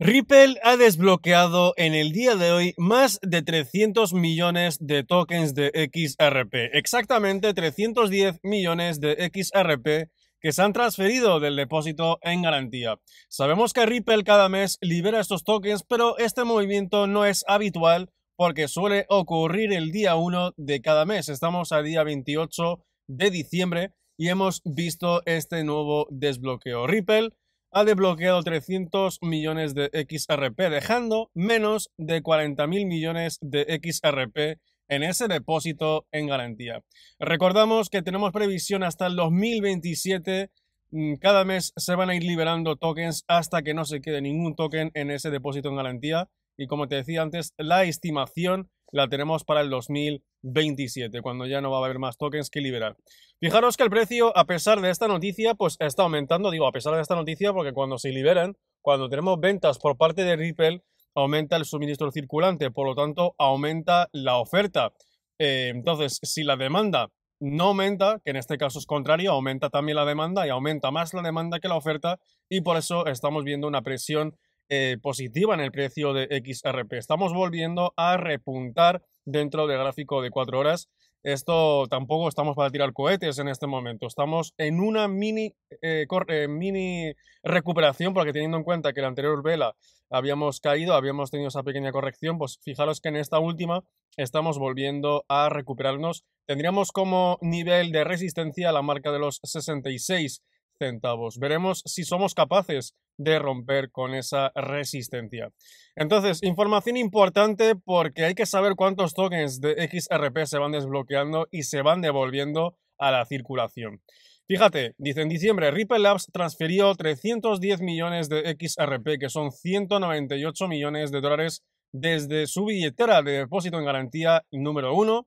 Ripple ha desbloqueado en el día de hoy más de 300 millones de tokens de XRP, exactamente 310 millones de XRP que se han transferido del depósito en garantía. Sabemos que Ripple cada mes libera estos tokens, pero este movimiento no es habitual porque suele ocurrir el día 1 de cada mes. Estamos a día 28 de diciembre y hemos visto este nuevo desbloqueo. Ripple ha desbloqueado 300 millones de XRP, dejando menos de 40.000 millones de XRP en ese depósito en garantía. Recordamos que tenemos previsión hasta el 2027 mm, cada mes se van a ir liberando tokens hasta que no se quede ningún token en ese depósito en garantía y como te decía antes, la estimación la tenemos para el 2027, cuando ya no va a haber más tokens que liberar. Fijaros que el precio, a pesar de esta noticia, pues está aumentando, digo, a pesar de esta noticia, porque cuando se liberan, cuando tenemos ventas por parte de Ripple, aumenta el suministro circulante, por lo tanto, aumenta la oferta. Eh, entonces, si la demanda no aumenta, que en este caso es contrario, aumenta también la demanda y aumenta más la demanda que la oferta y por eso estamos viendo una presión eh, positiva en el precio de XRP. Estamos volviendo a repuntar dentro del gráfico de 4 horas. Esto tampoco estamos para tirar cohetes en este momento. Estamos en una mini, eh, eh, mini recuperación, porque teniendo en cuenta que la anterior vela habíamos caído, habíamos tenido esa pequeña corrección, pues fijaros que en esta última estamos volviendo a recuperarnos. Tendríamos como nivel de resistencia la marca de los 66 centavos. Veremos si somos capaces de romper con esa resistencia. Entonces, información importante porque hay que saber cuántos tokens de XRP se van desbloqueando y se van devolviendo a la circulación. Fíjate, dice en diciembre Ripple Labs transfirió 310 millones de XRP, que son 198 millones de dólares desde su billetera de depósito en garantía número 1.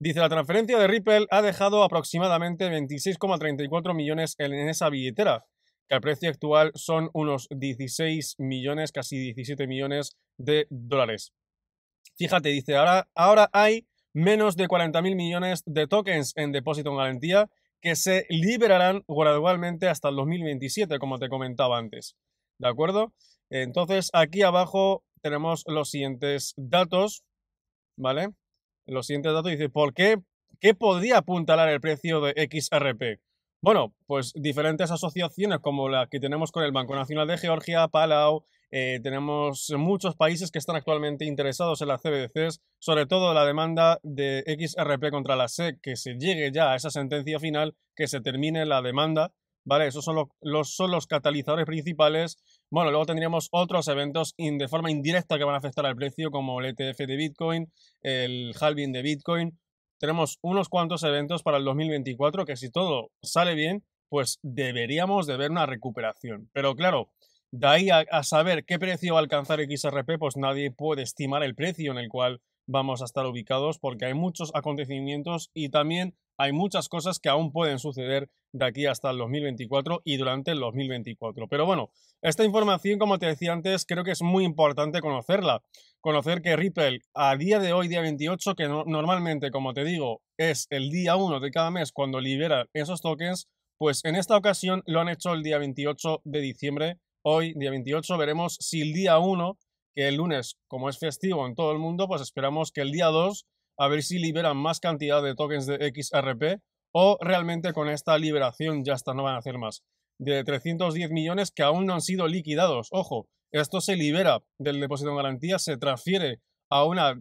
Dice, la transferencia de Ripple ha dejado aproximadamente 26,34 millones en esa billetera, que al precio actual son unos 16 millones, casi 17 millones de dólares. Fíjate, dice, ahora, ahora hay menos de 40.000 millones de tokens en depósito en garantía que se liberarán gradualmente hasta el 2027, como te comentaba antes. ¿De acuerdo? Entonces, aquí abajo tenemos los siguientes datos, ¿vale? Los siguientes datos dice, ¿por qué? ¿Qué podría apuntalar el precio de XRP? Bueno, pues diferentes asociaciones como la que tenemos con el Banco Nacional de Georgia, Palau, eh, tenemos muchos países que están actualmente interesados en las CBDCs, sobre todo la demanda de XRP contra la SEC, que se llegue ya a esa sentencia final, que se termine la demanda, ¿vale? Esos son, los, son los catalizadores principales. Bueno, luego tendríamos otros eventos de forma indirecta que van a afectar al precio, como el ETF de Bitcoin, el halving de Bitcoin, tenemos unos cuantos eventos para el 2024 que si todo sale bien, pues deberíamos de ver una recuperación. Pero claro, de ahí a, saber qué precio va a alcanzar XRP, pues nadie puede estimar el precio en el cual vamos a estar ubicados porque hay muchos acontecimientos y también hay muchas cosas que aún pueden suceder de aquí hasta el 2024 y durante el 2024. Pero bueno, esta información, como te decía antes, creo que es muy importante conocerla. Conocer que Ripple, a día de hoy, día 28, que normalmente, como te digo, es el día 1 de cada mes cuando libera esos tokens, pues en esta ocasión lo han hecho el día 28 de diciembre. Hoy, día 28, veremos si el día 1, que el lunes, como es festivo en todo el mundo, pues esperamos que el día 2 a ver si liberan más cantidad de tokens de XRP o realmente con esta liberación ya está, no van a hacer más. De 310 millones que aún no han sido liquidados. Ojo, esto se libera del depósito en garantía, se transfiere a una,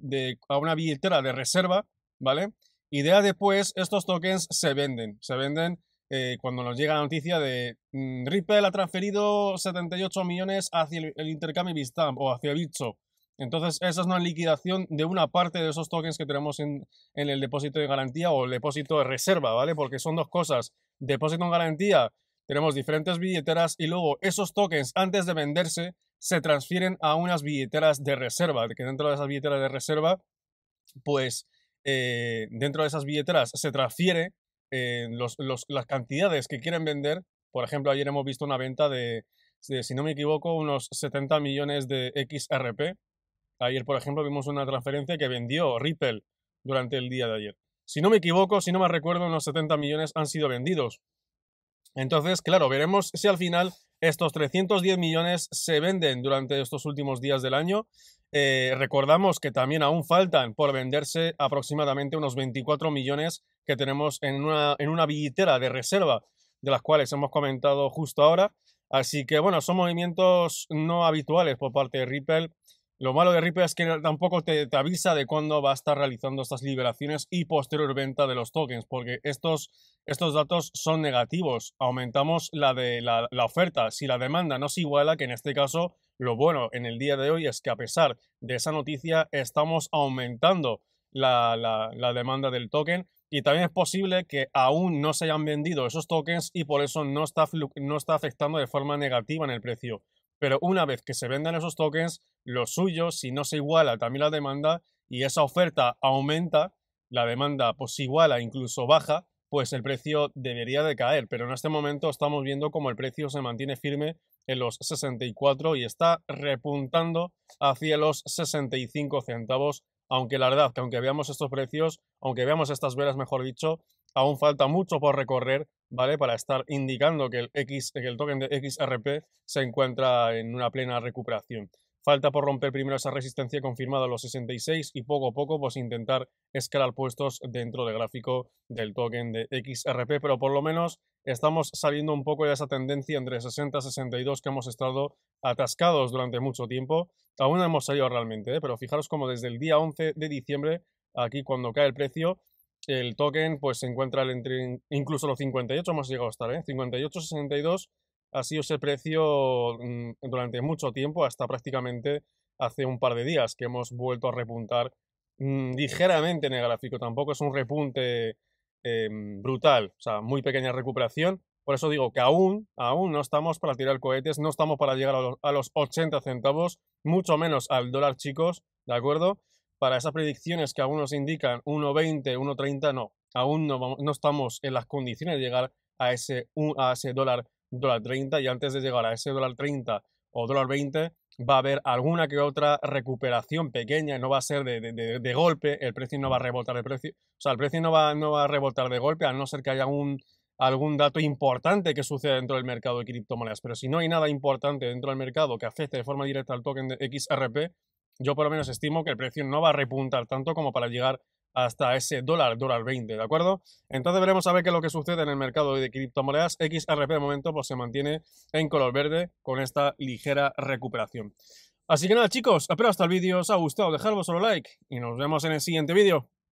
una billetera de reserva, ¿vale? Y después estos tokens se venden. Se venden eh, cuando nos llega la noticia de mm, Ripple ha transferido 78 millones hacia el, intercambio Bistamp o hacia Bitso. Entonces, esa es una liquidación de una parte de esos tokens que tenemos en, el depósito de garantía o el depósito de reserva, ¿vale? Porque son dos cosas. Depósito en garantía, tenemos diferentes billeteras y luego esos tokens, antes de venderse, se transfieren a unas billeteras de reserva, que dentro de esas billeteras de reserva, pues eh, dentro de esas billeteras se transfiere eh, las cantidades que quieren vender. Por ejemplo, ayer hemos visto una venta de si no me equivoco, unos 70 millones de XRP Ayer, por ejemplo, vimos una transferencia que vendió Ripple durante el día de ayer. Si no me equivoco, si no me recuerdo, unos 70 millones han sido vendidos. Entonces, claro, veremos si al final estos 310 millones se venden durante estos últimos días del año. Eh, recordamos que también aún faltan por venderse aproximadamente unos 24 millones que tenemos en una, en una billetera de reserva, de las cuales hemos comentado justo ahora. Así que, bueno, son movimientos no habituales por parte de Ripple lo malo de Ripple es que tampoco te, avisa de cuándo va a estar realizando estas liberaciones y posterior venta de los tokens, porque estos, estos datos son negativos. Aumentamos la, de, la, oferta. Si la demanda no se iguala, que en este caso lo bueno en el día de hoy es que a pesar de esa noticia estamos aumentando la, la, demanda del token y también es posible que aún no se hayan vendido esos tokens y por eso no está, no está afectando de forma negativa en el precio pero una vez que se vendan esos tokens, lo suyo, si no se iguala también la demanda y esa oferta aumenta, la demanda pues iguala, incluso baja, pues el precio debería de caer. Pero en este momento estamos viendo como el precio se mantiene firme en los 64 y está repuntando hacia los 65 centavos. Aunque la verdad que aunque veamos estos precios, aunque veamos estas velas, mejor dicho, aún falta mucho por recorrer ¿vale? Para estar indicando que el, X, el token de XRP se encuentra en una plena recuperación. Falta por romper primero esa resistencia confirmada a los 66 y poco a poco pues intentar escalar puestos dentro del gráfico del token de XRP, pero por lo menos estamos saliendo un poco de esa tendencia entre 60 y 62 que hemos estado atascados durante mucho tiempo. Aún no hemos salido realmente, ¿eh? pero fijaros como desde el día 11 de diciembre, aquí cuando cae el precio, el token pues se encuentra entre incluso los 58, hemos llegado a estar, 58, ¿eh? 62 ha sido ese precio mm, durante mucho tiempo, hasta prácticamente hace un par de días que hemos vuelto a repuntar mm, ligeramente en el gráfico. Tampoco es un repunte em, brutal, o sea, muy pequeña recuperación. Por eso digo que aún, aún no estamos para tirar cohetes, no estamos para llegar a los, a los 80 centavos, mucho menos al dólar, chicos, ¿de acuerdo? para esas predicciones que nos indican 1,20, 1,30, no, aún no, no, estamos en las condiciones de llegar a ese, a ese dólar, dólar 30 y antes de llegar a ese dólar 30 o dólar 20 va a haber alguna que otra recuperación pequeña, no va a ser de, golpe, el precio no va a rebotar de precio, o sea, el precio no va, no va a rebotar de golpe a no ser que haya algún dato importante que suceda dentro del mercado de criptomonedas, pero si no hay nada importante dentro del mercado que afecte de forma directa al token de XRP, yo por lo menos estimo que el precio no va a repuntar tanto como para llegar hasta ese dólar, dólar 20, ¿de acuerdo? Entonces veremos a ver qué es lo que sucede en el mercado de criptomonedas. XRP de momento pues, se mantiene en color verde con esta ligera recuperación. Así que nada chicos, espero hasta el vídeo os ha gustado, dejadme solo like y nos vemos en el siguiente vídeo.